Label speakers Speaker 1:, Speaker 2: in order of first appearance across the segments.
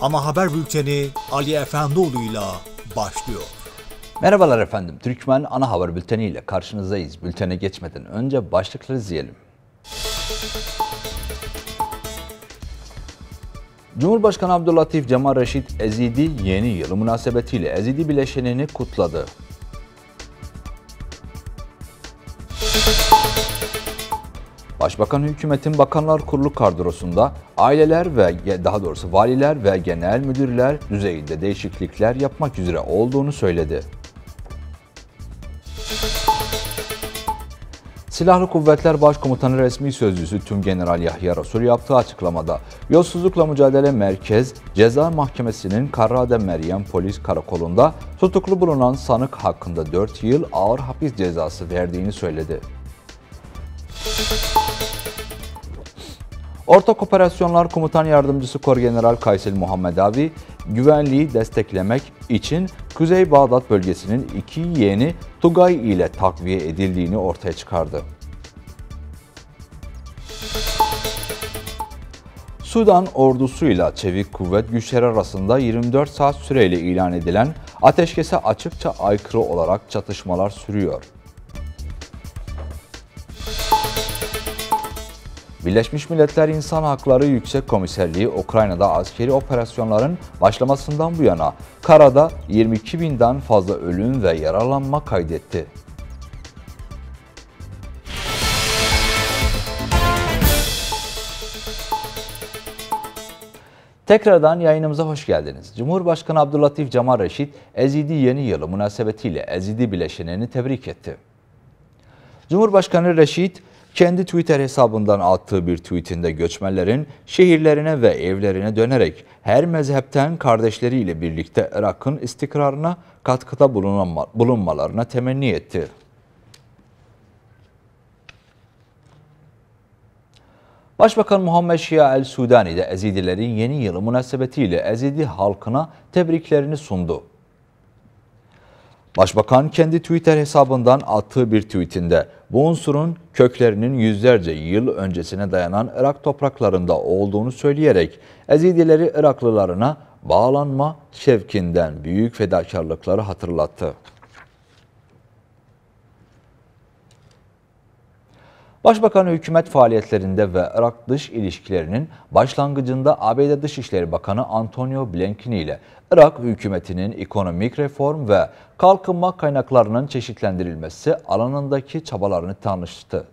Speaker 1: Ama haber bülteni Ali Efendioğlu'yla başlıyor. Merhabalar efendim. Türkmen ana haber bülteni ile karşınızdayız. Bültene geçmeden önce başlıkları izleyelim. Cumhurbaşkanı Abdullah Abdülhatif Cemal Reşit Ezidi yeni yılı münasebetiyle Ezidi bileşenini kutladı. Başbakan hükümetin Bakanlar Kurulu kadrosunda aileler ve daha doğrusu valiler ve genel müdürler düzeyinde değişiklikler yapmak üzere olduğunu söyledi. Silahlı Kuvvetler Başkomutanı resmi sözcüsü Tüm General Yahya Rasul yaptığı açıklamada Yolsuzlukla Mücadele Merkez Ceza Mahkemesi'nin Karrade Meryem Polis Karakolu'nda tutuklu bulunan sanık hakkında 4 yıl ağır hapis cezası verdiğini söyledi. Müzik Ortak Operasyonlar Komutan Yardımcısı Kor General Kaysel Muhammed Abi, güvenliği desteklemek için Kuzey Bağdat bölgesinin iki yeğeni Tugay ile takviye edildiğini ortaya çıkardı. Sudan ordusuyla Çevik Kuvvet Güçleri arasında 24 saat süreyle ilan edilen ateşkese açıkça aykırı olarak çatışmalar sürüyor. Birleşmiş Milletler İnsan Hakları Yüksek Komiserliği Ukrayna'da askeri operasyonların başlamasından bu yana karada 22 binden fazla ölüm ve yaralanma kaydetti. Tekrardan yayınımıza hoş geldiniz. Cumhurbaşkanı Abdülatif Cemal Reşit, Ezidi Yeni Yılı münasebetiyle Ezidi Bileşenini tebrik etti. Cumhurbaşkanı Reşit, kendi Twitter hesabından attığı bir tweetinde göçmenlerin şehirlerine ve evlerine dönerek her mezhepten kardeşleriyle birlikte Irak'ın istikrarına katkıda bulunmalarına temenni etti. Başbakan Muhammed Şia El Sudani de Ezidilerin yeni yılı münasebetiyle Ezidi halkına tebriklerini sundu. Başbakan kendi Twitter hesabından attığı bir tweetinde bu unsurun köklerinin yüzlerce yıl öncesine dayanan Irak topraklarında olduğunu söyleyerek Ezidileri Iraklılarına bağlanma şevkinden büyük fedakarlıkları hatırlattı. Başbakan hükümet faaliyetlerinde ve Irak dış ilişkilerinin başlangıcında ABD Dışişleri Bakanı Antonio Blinken ile Irak hükümetinin ekonomik reform ve kalkınma kaynaklarının çeşitlendirilmesi alanındaki çabalarını tanıştı.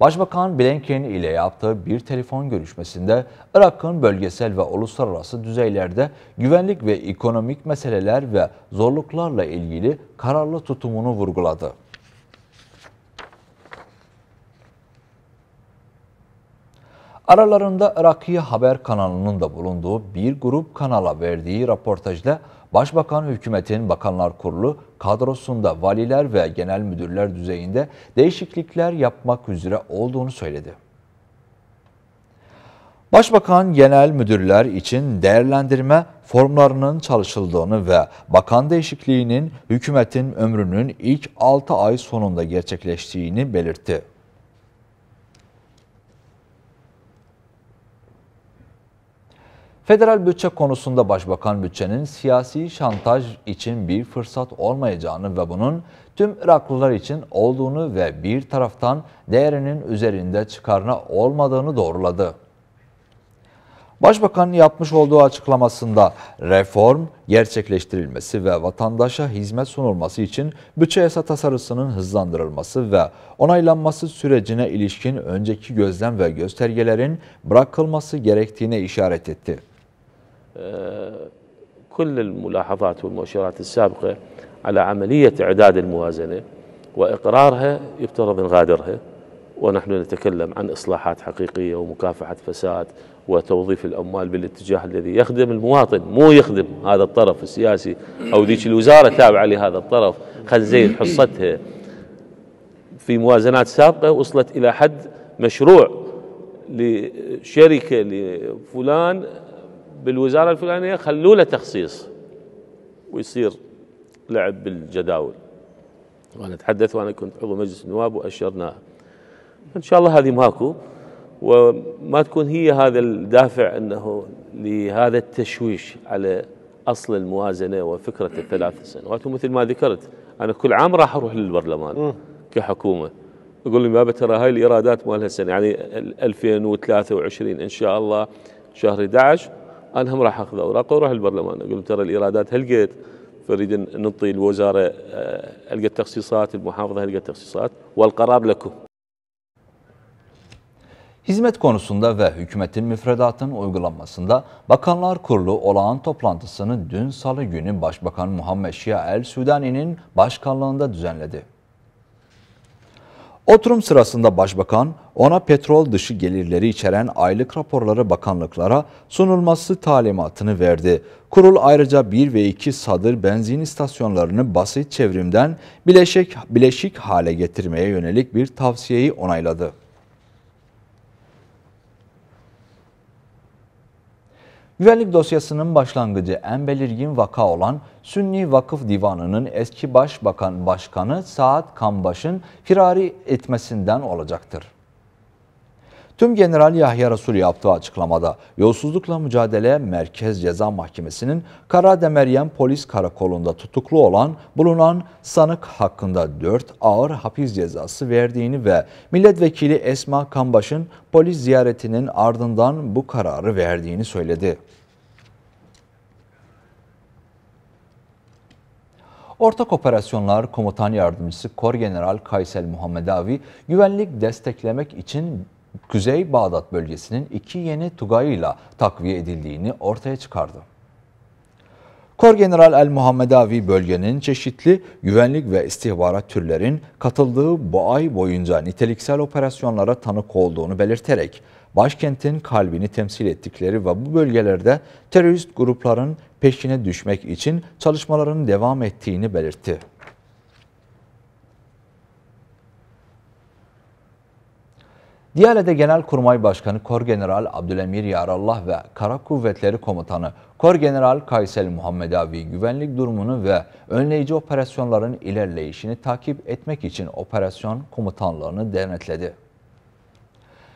Speaker 1: Başbakan Blinken ile yaptığı bir telefon görüşmesinde Irak'ın bölgesel ve uluslararası düzeylerde güvenlik ve ekonomik meseleler ve zorluklarla ilgili kararlı tutumunu vurguladı. Aralarında Irak'i haber kanalının da bulunduğu bir grup kanala verdiği raportajda Başbakan hükümetin Bakanlar Kurulu kadrosunda valiler ve genel müdürler düzeyinde değişiklikler yapmak üzere olduğunu söyledi. Başbakan genel müdürler için değerlendirme formlarının çalışıldığını ve bakan değişikliğinin hükümetin ömrünün ilk 6 ay sonunda gerçekleştiğini belirtti. Federal bütçe konusunda başbakan bütçenin siyasi şantaj için bir fırsat olmayacağını ve bunun tüm Iraklılar için olduğunu ve bir taraftan değerinin üzerinde çıkarına olmadığını doğruladı. Başbakan yapmış olduğu açıklamasında reform gerçekleştirilmesi ve vatandaşa hizmet sunulması için bütçe yasa tasarısının hızlandırılması ve onaylanması sürecine ilişkin önceki gözlem ve göstergelerin bırakılması gerektiğine işaret etti.
Speaker 2: كل الملاحظات والمؤشرات السابقة على عملية إعداد الموازنة وإقرارها يفترض نغادرها ونحن نتكلم عن إصلاحات حقيقية ومكافحة فساد وتوظيف الأموال بالاتجاه الذي يخدم المواطن مو يخدم هذا الطرف السياسي أو ذيك الوزارة تابعة لهذا الطرف خزين حصتها في موازنات سابقة وصلت إلى حد مشروع لشركة لفلان بالوزاره الفلانيه خلوا له تخصيص ويصير لعب بالجداول وانا اتحدث وانا كنت عضو مجلس النواب واشرناها ان شاء الله هذه ماكو وما تكون هي هذا الدافع انه لهذا التشويش على اصل الموازنه وفكره الثلاث سنوات ومثل ما ذكرت انا كل عام راح اروح للبرلمان كحكومه اقول لهم يابا ترى هاي الايرادات مالها السنه يعني 2023 ان شاء الله شهر 11 انا هم راح اخذ اوراق واروح البرلمان اقول ترى الايرادات هلقيت فريد نعطي الوزاره هلقت تخصيصات المحافظه هلقت تخصيصات والقرار لكم
Speaker 1: Hizmet konusunda ve hükümetin müfredatının uygulanmasında Bakanlar Kurulu olağan toplantısını dün salı günü Başbakan Muhammed Şia El Sudani'nin başkanlığında düzenledi. Oturum sırasında başbakan ona petrol dışı gelirleri içeren aylık raporları bakanlıklara sunulması talimatını verdi. Kurul ayrıca 1 ve 2 sadır benzin istasyonlarını basit çevrimden bileşik, bileşik hale getirmeye yönelik bir tavsiyeyi onayladı. Güvenlik dosyasının başlangıcı en belirgin vaka olan Sünni Vakıf Divanı'nın eski başbakan başkanı Saad Kambaş'ın firari etmesinden olacaktır. Tüm General Yahya Resul yaptığı açıklamada yolsuzlukla mücadele Merkez Ceza Mahkemesi'nin Karademeryem Polis Karakolu'nda tutuklu olan bulunan sanık hakkında 4 ağır hapis cezası verdiğini ve milletvekili Esma Kambaş'ın polis ziyaretinin ardından bu kararı verdiğini söyledi. Ortak Operasyonlar Komutan Yardımcısı Kor General Kaysel Muhammedavi güvenlik desteklemek için Kuzey Bağdat bölgesinin iki yeni tugayıyla takviye edildiğini ortaya çıkardı. Kor General El Muhammedavi bölgenin çeşitli güvenlik ve istihbarat türlerin katıldığı bu ay boyunca niteliksel operasyonlara tanık olduğunu belirterek başkentin kalbini temsil ettikleri ve bu bölgelerde terörist grupların peşine düşmek için çalışmalarının devam ettiğini belirtti. Diyale'de Genelkurmay Başkanı Kor General Abdülemir Yarallah ve Kara Kuvvetleri Komutanı General Kaysel Muhammed Avi güvenlik durumunu ve önleyici operasyonların ilerleyişini takip etmek için operasyon komutanlarını denetledi.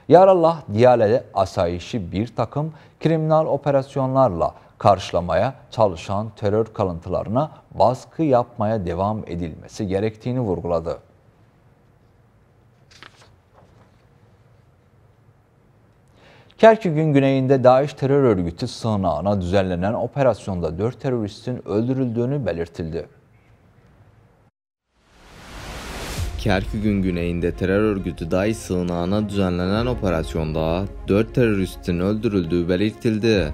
Speaker 1: Yarallah Diyale'de asayişi bir takım kriminal operasyonlarla karşılamaya çalışan terör kalıntılarına baskı yapmaya devam edilmesi gerektiğini vurguladı. Kerkük'ün güneyinde Daesh terör örgütü sığınağına düzenlenen operasyonda 4 teröristin öldürüldüğünü belirtildi. Kerkük'ün güneyinde terör örgütü Daesh sığınağına düzenlenen operasyonda 4 teröristin öldürüldüğü belirtildi.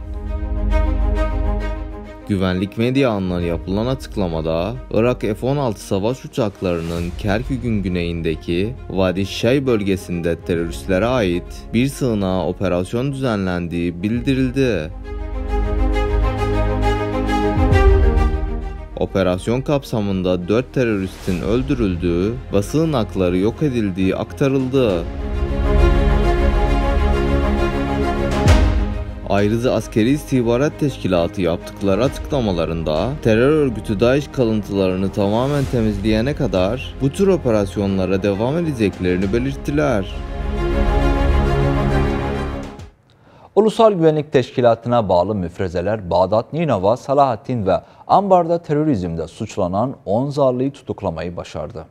Speaker 1: Güvenlik medya anları yapılan açıklamada Irak F-16 savaş uçaklarının Kerkük'ün güneyindeki Vadi Şey bölgesinde teröristlere ait bir sığınağa operasyon düzenlendiği bildirildi. Operasyon kapsamında 4 teröristin öldürüldüğü ve sığınakları yok edildiği aktarıldı. Ayrıca Askeri istihbarat Teşkilatı yaptıkları açıklamalarında terör örgütü DAEŞ kalıntılarını tamamen temizleyene kadar bu tür operasyonlara devam edeceklerini belirttiler. Ulusal Güvenlik Teşkilatı'na bağlı müfrezeler Bağdat Ninova, Salahattin ve Ambar'da terörizmde suçlanan 10 zarlıyı tutuklamayı başardı.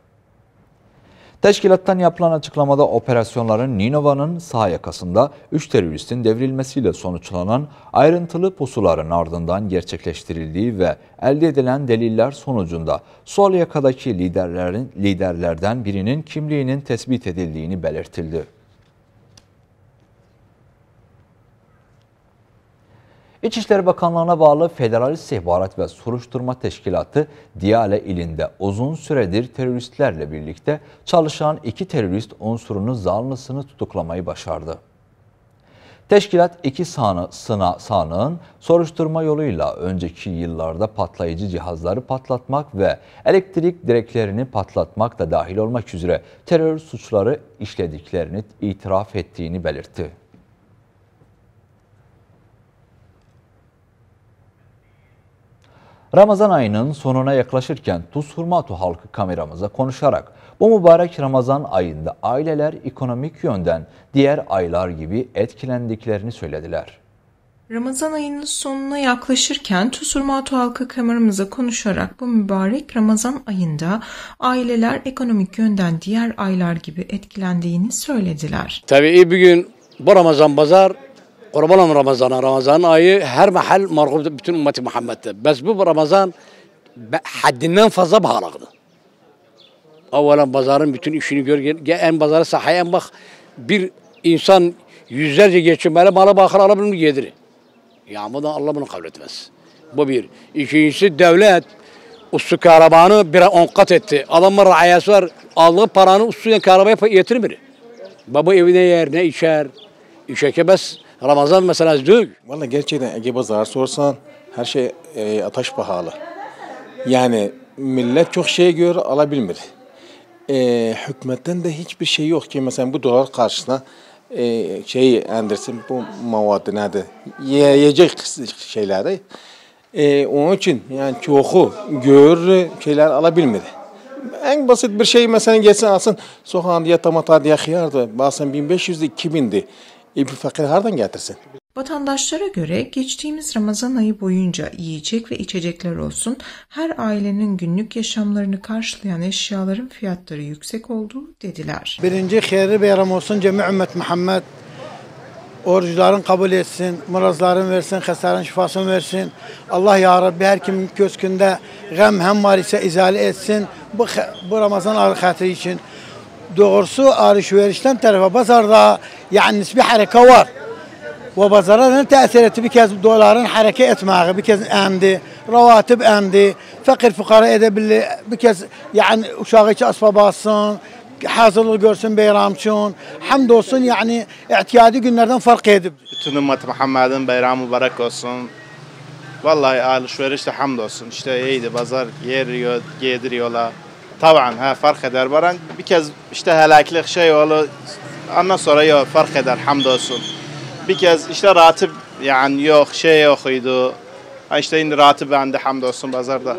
Speaker 1: Teşkilattan yapılan açıklamada operasyonların Ninova'nın sağ yakasında 3 teröristin devrilmesiyle sonuçlanan ayrıntılı pusuların ardından gerçekleştirildiği ve elde edilen deliller sonucunda sol yakadaki liderlerin liderlerden birinin kimliğinin tespit edildiğini belirtildi. İçişleri Bakanlığı'na bağlı Federal İstihbarat ve Soruşturma Teşkilatı Diyale ilinde uzun süredir teröristlerle birlikte çalışan iki terörist unsurunun zanlısını tutuklamayı başardı. Teşkilat iki sanı, sına, sanığın soruşturma yoluyla önceki yıllarda patlayıcı cihazları patlatmak ve elektrik direklerini patlatmak da dahil olmak üzere terör suçları işlediklerini itiraf ettiğini belirtti. Ramazan ayının sonuna yaklaşırken Tuz Hurmatu halkı kameramıza konuşarak bu mübarek Ramazan ayında aileler ekonomik yönden diğer aylar gibi etkilendiklerini söylediler. Ramazan ayının sonuna yaklaşırken Tusurmatu halkı kameramıza konuşarak bu mübarek Ramazan ayında aileler ekonomik yönden diğer aylar gibi etkilendiğini söylediler. Tabii bugün bu Ramazan pazar Kurban Ramazan, Ramazan ayı her mahal marhumdur bütün ümmeti Muhammed'de. Bes bu Ramazan haddinden fazla pahalıdır. Evvelen pazarın bütün işini gör. en pazarı sahaya en bak. Bir insan yüzlerce geçirmeli malı bakır alabilir mi yedirir. Ya bunu Allah bunu kabul etmez. Bu bir. İkincisi devlet uslu karabanı bir on kat etti. Adamın rayası var. Aldığı paranı usluya karabaya getirmiyor. Baba evine yer, ne içer. İşe kebes Ramazan meselesi değil. Valla gerçekten Ege Bazar sorsan her şey e, ataş pahalı. Yani millet çok şey gör alabilmedi.
Speaker 2: E, hükümetten de hiçbir şey yok ki mesela bu dolar karşısına e, şeyi
Speaker 1: endirsin bu mavadı nedir?
Speaker 2: Yiyecek
Speaker 1: şeyleri.
Speaker 2: E, onun için yani çoku gör şeyler alabilmedi en basit bir şey mesela geçsin alsın sokağında yatamata diye hıyardı. Bazen 1500'dü 2000'di. İbn fakir hardan getirsin?
Speaker 1: Vatandaşlara göre geçtiğimiz Ramazan ayı boyunca yiyecek ve içecekler olsun her ailenin günlük yaşamlarını karşılayan eşyaların fiyatları
Speaker 2: yüksek olduğu dediler. Birinci hayırlı bayram olsun cemi ümmet Muhammed. Oruçların kabul etsin, murazların versin, hastaların şifasını versin. Allah ya Rabbi her kimin köskünde gem hem var ise izale etsin. Bu, bu Ramazan arı için. Doğrusu alışverişten tarafa pazarda يعني نسبح على كوار وبزرنا تأثرت بكاز دولار حركة اتماغ بكاز أندي رواتب أندي فقر فقراء ده باللي بكاز يعني uşağı asfa bassın hazırlık görsün bayram için. olsun. yani ihtiyadi günlerden fark edip. Bütün ümmet Muhammed'in bayramı mübarek olsun. Vallahi alışveriş de hamdolsun. İşte iyiydi pazar yeriyor, giydiriyorlar. Taban ha fark eder baran bir kez işte helaklik şey oldu Ondan sonra yok fark eder hamdolsun. Bir kez işte rahatı yani yok şey yokuydu. Ha işte indi rahatı bendi hamdolsun pazarda.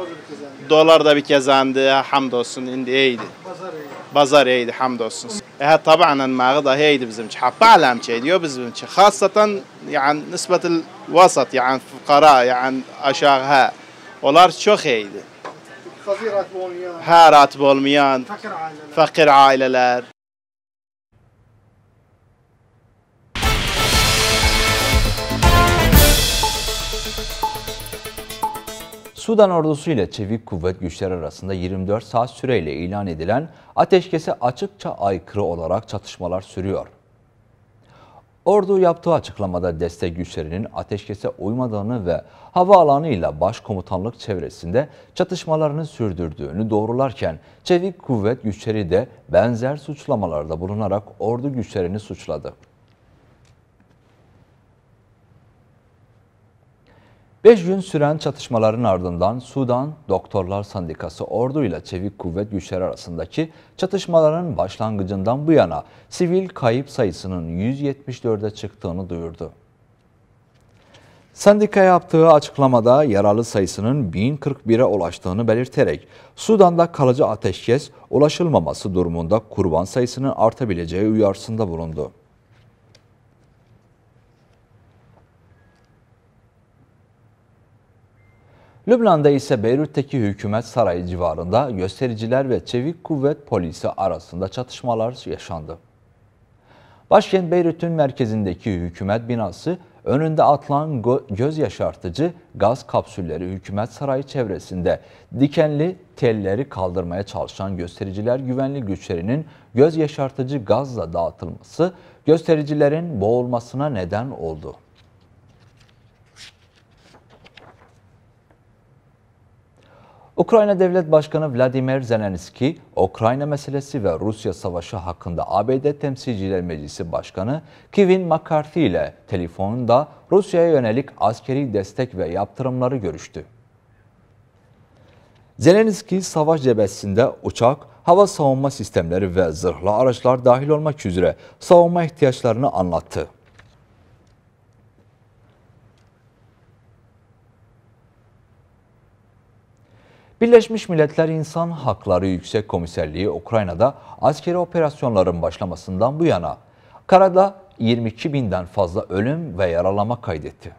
Speaker 2: Dolar da bir kez endi hamdolsun indi iyiydi. Pazar iyiydi hamdolsun. E tabi mağı da iyiydi bizim için. Hatta alem diyor bizim için. Hasaten yani nisbetil vasat yani fukara yani aşağı ha. Onlar çok iyiydi. Her rahat olmayan, fakir aileler.
Speaker 1: Sudan ordusu ile çevik kuvvet güçleri arasında 24 saat süreyle ilan edilen ateşkese açıkça aykırı olarak çatışmalar sürüyor. Ordu yaptığı açıklamada destek güçlerinin ateşkese uymadığını ve havaalanıyla başkomutanlık çevresinde çatışmalarını sürdürdüğünü doğrularken çevik kuvvet güçleri de benzer suçlamalarda bulunarak ordu güçlerini suçladı. 5 gün süren çatışmaların ardından Sudan Doktorlar Sendikası ordu ile Çevik Kuvvet Güçleri arasındaki çatışmaların başlangıcından bu yana sivil kayıp sayısının 174'e çıktığını duyurdu. Sendika yaptığı açıklamada yaralı sayısının 1041'e ulaştığını belirterek Sudan'da kalıcı ateşkes ulaşılmaması durumunda kurban sayısının artabileceği uyarısında bulundu. Lübnan'da ise Beyrut'teki hükümet sarayı civarında göstericiler ve çevik kuvvet polisi arasında çatışmalar yaşandı. Başkent Beyrut'un merkezindeki hükümet binası önünde atılan göz yaşartıcı gaz kapsülleri hükümet sarayı çevresinde dikenli telleri kaldırmaya çalışan göstericiler güvenli güçlerinin göz yaşartıcı gazla dağıtılması göstericilerin boğulmasına neden oldu. Ukrayna Devlet Başkanı Vladimir Zelenski, Ukrayna meselesi ve Rusya savaşı hakkında ABD Temsilciler Meclisi Başkanı Kevin McCarthy ile telefonunda Rusya'ya yönelik askeri destek ve yaptırımları görüştü. Zelenski savaş cebesinde uçak, hava savunma sistemleri ve zırhlı araçlar dahil olmak üzere savunma ihtiyaçlarını anlattı. Birleşmiş Milletler İnsan Hakları Yüksek Komiserliği Ukrayna'da askeri operasyonların başlamasından bu yana karada 22 binden fazla ölüm ve yaralama kaydetti.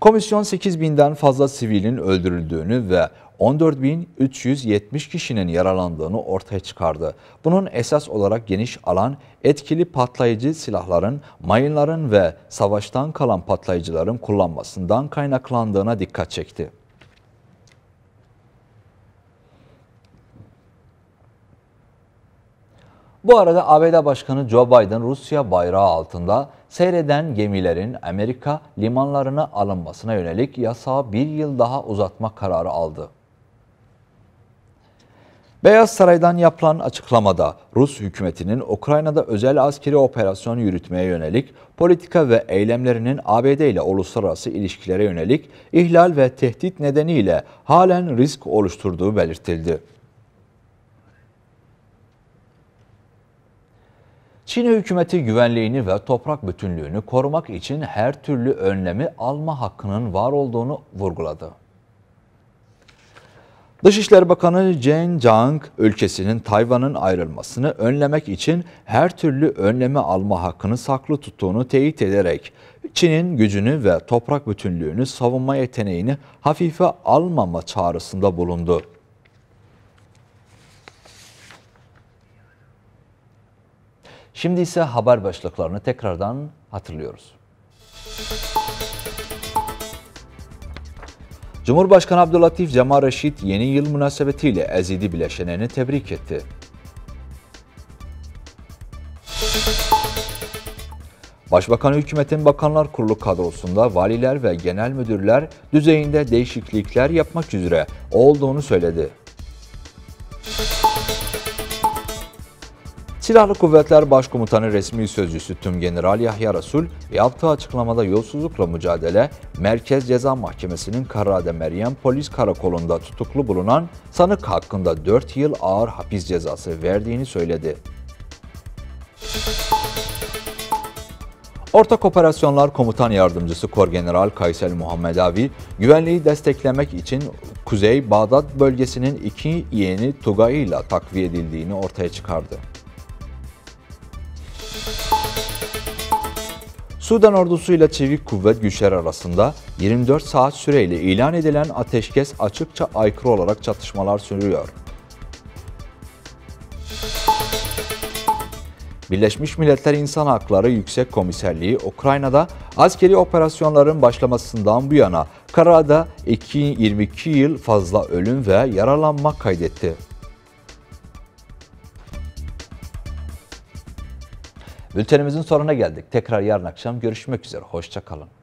Speaker 1: Komisyon 8 binden fazla sivilin öldürüldüğünü ve 14.370 kişinin yaralandığını ortaya çıkardı. Bunun esas olarak geniş alan etkili patlayıcı silahların, mayınların ve savaştan kalan patlayıcıların kullanmasından kaynaklandığına dikkat çekti. Bu arada ABD Başkanı Joe Biden Rusya bayrağı altında seyreden gemilerin Amerika limanlarına alınmasına yönelik yasağı bir yıl daha uzatma kararı aldı. Beyaz Saray'dan yapılan açıklamada Rus hükümetinin Ukrayna'da özel askeri operasyon yürütmeye yönelik politika ve eylemlerinin ABD ile uluslararası ilişkilere yönelik ihlal ve tehdit nedeniyle halen risk oluşturduğu belirtildi. Çin hükümeti güvenliğini ve toprak bütünlüğünü korumak için her türlü önlemi alma hakkının var olduğunu vurguladı. Dışişleri Bakanı Chen Zhang, ülkesinin Tayvan'ın ayrılmasını önlemek için her türlü önlemi alma hakkını saklı tuttuğunu teyit ederek, Çin'in gücünü ve toprak bütünlüğünü savunma yeteneğini hafife almama çağrısında bulundu. Şimdi ise haber başlıklarını tekrardan hatırlıyoruz. Cumhurbaşkanı Abdülatif Cemal Reşit yeni yıl münasebetiyle Ezidi bileşenini tebrik etti. Başbakan hükümetin bakanlar kurulu kadrosunda valiler ve genel müdürler düzeyinde değişiklikler yapmak üzere olduğunu söyledi. Silahlı Kuvvetler Başkomutanı resmi sözcüsü Tüm General Yahya Rasul yaptığı açıklamada yolsuzlukla mücadele Merkez Ceza Mahkemesi'nin Karade Meryem Polis Karakolu'nda tutuklu bulunan sanık hakkında 4 yıl ağır hapis cezası verdiğini söyledi. Ortak Operasyonlar Komutan Yardımcısı Kor General Kaysel Muhammed Avi, güvenliği desteklemek için Kuzey Bağdat bölgesinin iki yeğeni Tugay ile takviye edildiğini ortaya çıkardı. Sudan ordusuyla Çevik Kuvvet Güçler arasında 24 saat süreyle ilan edilen ateşkes açıkça aykırı olarak çatışmalar sürüyor. Birleşmiş Milletler İnsan Hakları Yüksek Komiserliği Ukrayna'da askeri operasyonların başlamasından bu yana Karada 22 yıl fazla ölüm ve yaralanma kaydetti. Bültenimizin sonuna geldik. Tekrar yarın akşam görüşmek üzere. Hoşça kalın.